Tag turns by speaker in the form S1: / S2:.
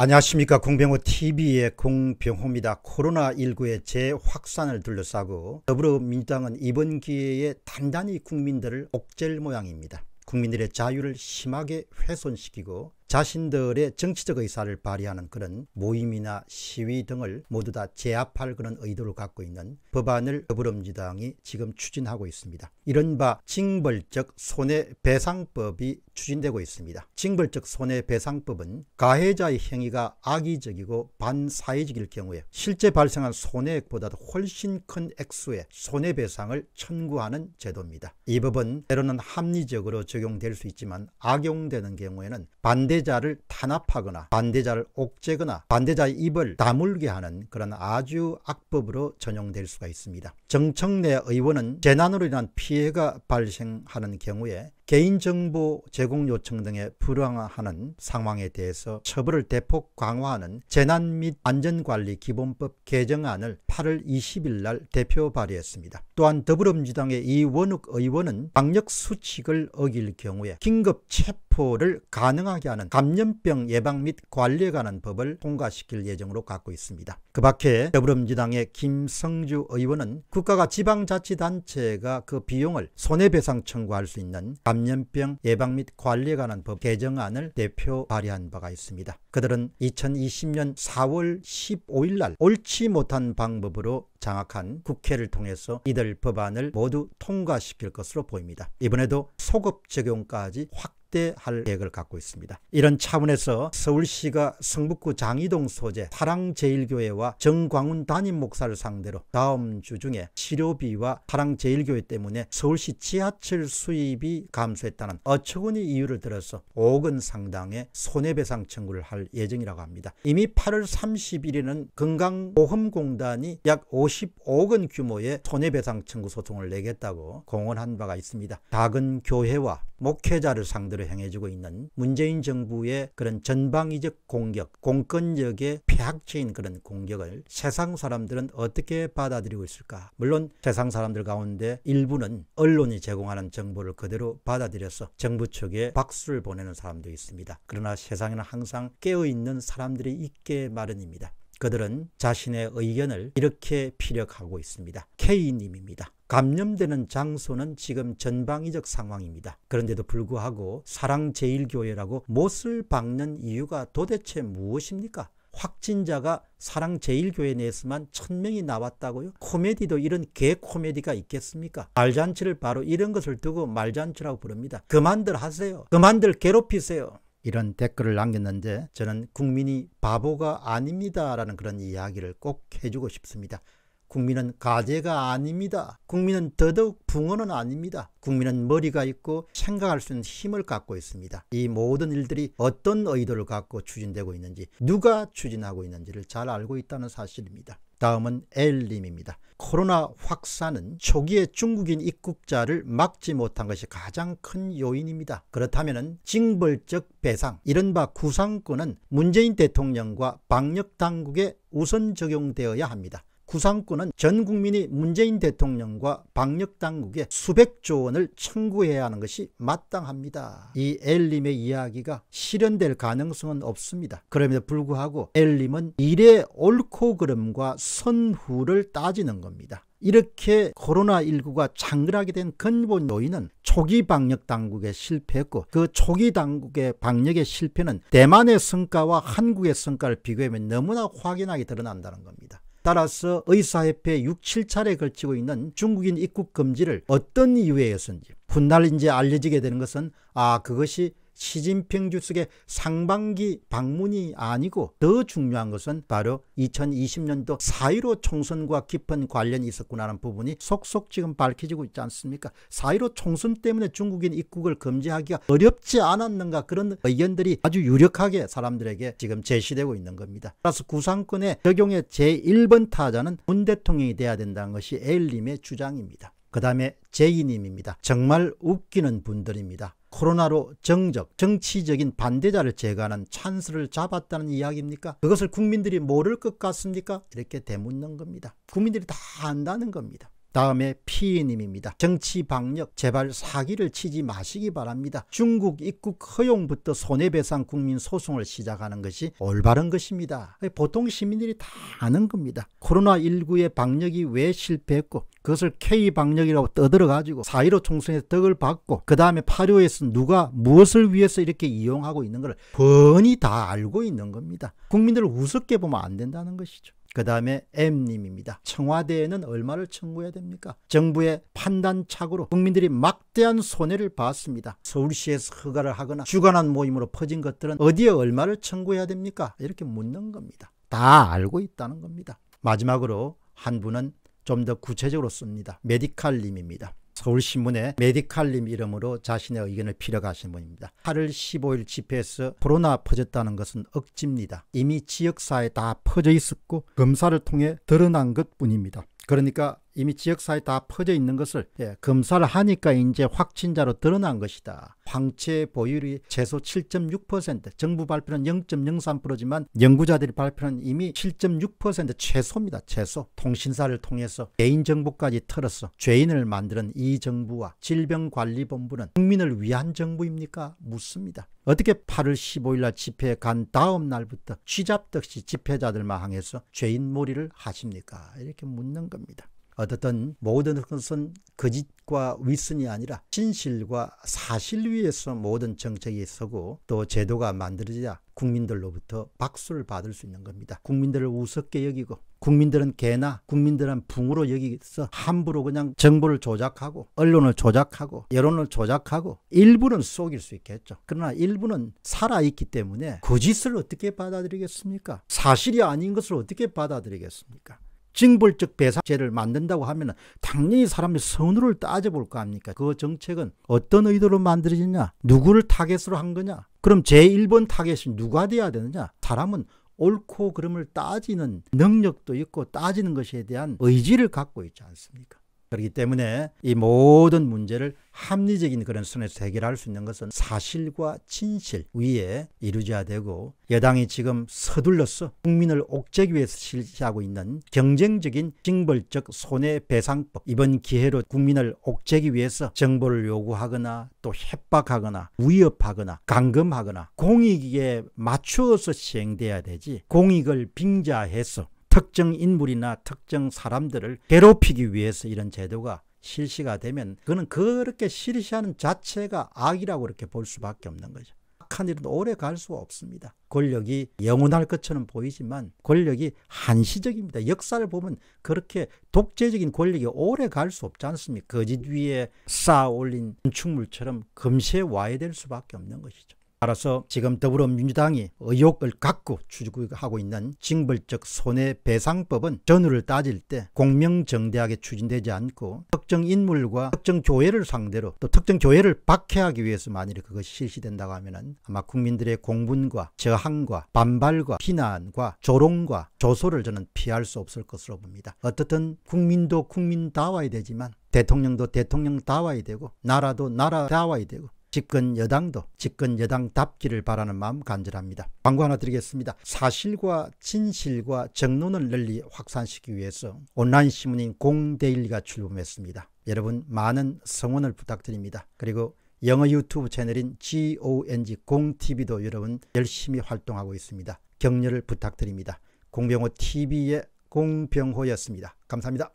S1: 안녕하십니까 공병호 TV의 공병호입니다. 코로나19의 재확산을 둘러싸고 더불어민주당은 이번 기회에 단단히 국민들을 옥죄 모양입니다. 국민들의 자유를 심하게 훼손시키고 자신들의 정치적 의사를 발휘하는 그런 모임이나 시위 등을 모두 다 제압할 그런 의도를 갖고 있는 법안을 더불어민주당이 지금 추진하고 있습니다. 이른바 징벌적 손해배상법이 추진되고 있습니다. 징벌적 손해배상법은 가해자의 행위가 악의적이고 반사회적일 경우에 실제 발생한 손해액보다 도 훨씬 큰 액수의 손해배상을 청구하는 제도입니다. 이 법은 때로는 합리적으로 적용될 수 있지만 악용되는 경우에는 반대 반대자를 탄압하거나 반대자를 옥죄거나 반대자의 입을 다물게 하는 그런 아주 악법으로 전용될 수가 있습니다. 정청래 의원은 재난으로 인한 피해가 발생하는 경우에 개인정보 제공 요청 등에 불황하는 상황에 대해서 처벌을 대폭 강화하는 재난 및 안전관리 기본법 개정안을 8월 20일 날 대표 발의했습니다. 또한 더불어민주당의 이원욱 의원은 방역 수칙을 어길 경우에 긴급 체포를 가능하게 하는 감염병 예방 및 관리에 관한 법을 통과시킬 예정으로 갖고 있습니다. 그 밖에 더불어민주당의 김성주 의원은 국가가 지방자치단체가 그 비용을 손해배상 청구할 수 있는 감 감염병 예방 및 관리에 관한 법 개정안을 대표 발의한 바가 있습니다. 그들은 2020년 4월 15일 날 옳지 못한 방법으로 장악한 국회를 통해서 이들 법안을 모두 통과시킬 것으로 보입니다. 이번에도 소급 적용까지 확 확대할 계획을 갖고 있습니다. 이런 차원에서 서울시가 성북구 장희동 소재 사랑제일교회와 정광훈 담임 목사를 상대로 다음 주 중에 치료비와 사랑제일교회 때문에 서울시 지하철 수입이 감소했다는 어처구니 이유를 들어서 5억원 상당의 손해배상 청구를 할 예정이라고 합니다. 이미 8월 31일에는 건강보험공단이 약 55억원 규모의 손해배상 청구 소송을 내겠다고 공언한 바가 있습니다. 작은 교회와 목회자를 상대로 대상들을 행해주고 있는 문재인 정부의 그런 전방위적 공격, 공권력의 폐학체인 그런 공격을 세상 사람들은 어떻게 받아들이고 있을까? 물론 세상 사람들 가운데 일부는 언론이 제공하는 정보를 그대로 받아들여서 정부 측에 박수를 보내는 사람도 있습니다. 그러나 세상에는 항상 깨어있는 사람들이 있게 마련입니다. 그들은 자신의 의견을 이렇게 피력하고 있습니다. K님입니다. 감염되는 장소는 지금 전방위적 상황입니다. 그런데도 불구하고 사랑제일교회라고 못을 박는 이유가 도대체 무엇입니까? 확진자가 사랑제일교회 내에서만 천명이 나왔다고요? 코미디도 이런 개 코미디가 있겠습니까? 말잔치를 바로 이런 것을 두고 말잔치라고 부릅니다. 그만들 하세요. 그만들 괴롭히세요. 이런 댓글을 남겼는데 저는 국민이 바보가 아닙니다라는 그런 이야기를 꼭 해주고 싶습니다. 국민은 가재가 아닙니다. 국민은 더더욱 붕어는 아닙니다. 국민은 머리가 있고 생각할 수 있는 힘을 갖고 있습니다. 이 모든 일들이 어떤 의도를 갖고 추진되고 있는지 누가 추진하고 있는지를 잘 알고 있다는 사실입니다. 다음은 엘님입니다. 코로나 확산은 초기에 중국인 입국자를 막지 못한 것이 가장 큰 요인입니다. 그렇다면 징벌적 배상, 이른바 구상권은 문재인 대통령과 방역당국에 우선 적용되어야 합니다. 구상권은 전 국민이 문재인 대통령과 방역당국에 수백조 원을 청구해야 하는 것이 마땅합니다. 이 엘림의 이야기가 실현될 가능성은 없습니다. 그럼에도 불구하고 엘림은 일의 옳고 그름과 선후를 따지는 겁니다. 이렇게 코로나19가 장근하게 된 근본 요인은 초기 방역 당국의 실패했고그 초기 당국의 방역의 실패는 대만의 성과와 한국의 성과를 비교하면 너무나 확연하게 드러난다는 겁니다. 따라서 의사협회 6, 7차례에 걸치고 있는 중국인 입국 금지를 어떤 이유에였는지 훗날 이제 알려지게 되는 것은 아 그것이 시진핑 주석의 상반기 방문이 아니고 더 중요한 것은 바로 2020년도 4.15 총선과 깊은 관련이 있었구나라는 부분이 속속 지금 밝혀지고 있지 않습니까? 4.15 총선 때문에 중국인 입국을 금지하기가 어렵지 않았는가 그런 의견들이 아주 유력하게 사람들에게 지금 제시되고 있는 겁니다. 따라서 구상권의 적용의 제1번 타자는 문 대통령이 돼야 된다는 것이 에일님의 주장입니다. 그 다음에 제이님입니다. 정말 웃기는 분들입니다. 코로나로 정적, 정치적인 반대자를 제거하는 찬스를 잡았다는 이야기입니까? 그것을 국민들이 모를 것 같습니까? 이렇게 되묻는 겁니다. 국민들이 다 안다는 겁니다. 다음에 피해님입니다. 정치 방역 제발 사기를 치지 마시기 바랍니다. 중국 입국 허용부터 손해배상 국민 소송을 시작하는 것이 올바른 것입니다. 보통 시민들이 다 아는 겁니다. 코로나19의 방역이 왜 실패했고 그것을 K방역이라고 떠들어가지고 4.15 총선에서 덕을 받고 그 다음에 8.15에서 누가 무엇을 위해서 이렇게 이용하고 있는 걸번히다 알고 있는 겁니다. 국민들을 우습게 보면 안 된다는 것이죠. 그 다음에 M님입니다. 청와대에는 얼마를 청구해야 됩니까? 정부의 판단착오로 국민들이 막대한 손해를 봤습니다. 서울시에서 허가를 하거나 주관한 모임으로 퍼진 것들은 어디에 얼마를 청구해야 됩니까? 이렇게 묻는 겁니다. 다 알고 있다는 겁니다. 마지막으로 한 분은 좀더 구체적으로 씁니다. 메디칼님입니다. 서울신문에 메디칼님 이름으로 자신의 의견을 피력하신 분입니다. 8월 15일 집회에서 코로나 퍼졌다는 것은 억지입니다. 이미 지역사회에 다 퍼져 있었고 검사를 통해 드러난 것뿐입니다. 그러니까 이미 지역사회 다 퍼져 있는 것을 예, 검사를 하니까 이제 확진자로 드러난 것이다. 황체 보율이 유 최소 7.6% 정부 발표는 0.03%지만 연구자들이 발표는 이미 7.6% 최소입니다. 최소 통신사를 통해서 개인정보까지 털어서 죄인을 만드는 이 정부와 질병관리본부는 국민을 위한 정부입니까? 묻습니다. 어떻게 8월 15일 날 집회에 간 다음 날부터 취잡듯이 집회자들만 향해서 죄인 몰이를 하십니까? 이렇게 묻는 겁니다. 어쨌든 모든 것은 거짓과 그 윗선이 아니라 진실과 사실 위에서 모든 정책이 서고 또 제도가 만들어지자 국민들로부터 박수를 받을 수 있는 겁니다. 국민들을 우습게 여기고 국민들은 개나 국민들은 붕으로 여기서 함부로 그냥 정부를 조작하고 언론을 조작하고 여론을 조작하고 일부는 속일 수 있겠죠. 그러나 일부는 살아있기 때문에 거짓을 그 어떻게 받아들이겠습니까? 사실이 아닌 것을 어떻게 받아들이겠습니까? 징벌적 배상제를 만든다고 하면 당연히 사람이 선우를 따져볼 거 아닙니까? 그 정책은 어떤 의도로 만들어지냐? 누구를 타겟으로 한 거냐? 그럼 제1번 타겟이 누가 돼야 되느냐? 사람은 옳고 그름을 따지는 능력도 있고 따지는 것에 대한 의지를 갖고 있지 않습니까? 그렇기 때문에 이 모든 문제를 합리적인 그런 선에서 해결할 수 있는 것은 사실과 진실 위에 이루어져야 되고 여당이 지금 서둘러서 국민을 옥죄기 위해서 실시하고 있는 경쟁적인 징벌적 손해배상법 이번 기회로 국민을 옥죄기 위해서 정보를 요구하거나 또 협박하거나 위협하거나 감금하거나 공익에 맞추어서 시행돼야 되지 공익을 빙자해서 특정 인물이나 특정 사람들을 괴롭히기 위해서 이런 제도가 실시가 되면 그는 그렇게 실시하는 자체가 악이라고 이렇게 볼 수밖에 없는 거죠. 악한 일은 오래 갈 수 없습니다. 권력이 영원할 것처럼 보이지만 권력이 한시적입니다. 역사를 보면 그렇게 독재적인 권력이 오래 갈 수 없지 않습니까? 거짓 위에 쌓아 올린 건축물처럼 금세 와야 될 수밖에 없는 것이죠. 따라서 지금 더불어민주당이 의혹을 갖고 추구하고 있는 징벌적 손해배상법은 전후를 따질 때 공명정대하게 추진되지 않고 특정 인물과 특정 교회를 상대로 또 특정 교회를 박해하기 위해서 만일 그것이 실시된다고 하면 아마 국민들의 공분과 저항과 반발과 비난과 조롱과 조소를 저는 피할 수 없을 것으로 봅니다. 어떻든 국민도 국민다워야 되지만 대통령도 대통령다워야 되고 나라도 나라다워야 되고 집권 여당도 집권 여당답기를 바라는 마음 간절합니다. 광고 하나 드리겠습니다. 사실과 진실과 정론을 널리 확산시키기 위해서 온라인 신문인 공데일리가 출범했습니다. 여러분 많은 성원을 부탁드립니다. 그리고 영어 유튜브 채널인 GONG 공TV도 여러분 열심히 활동하고 있습니다. 격려를 부탁드립니다. 공병호 TV의 공병호였습니다. 감사합니다.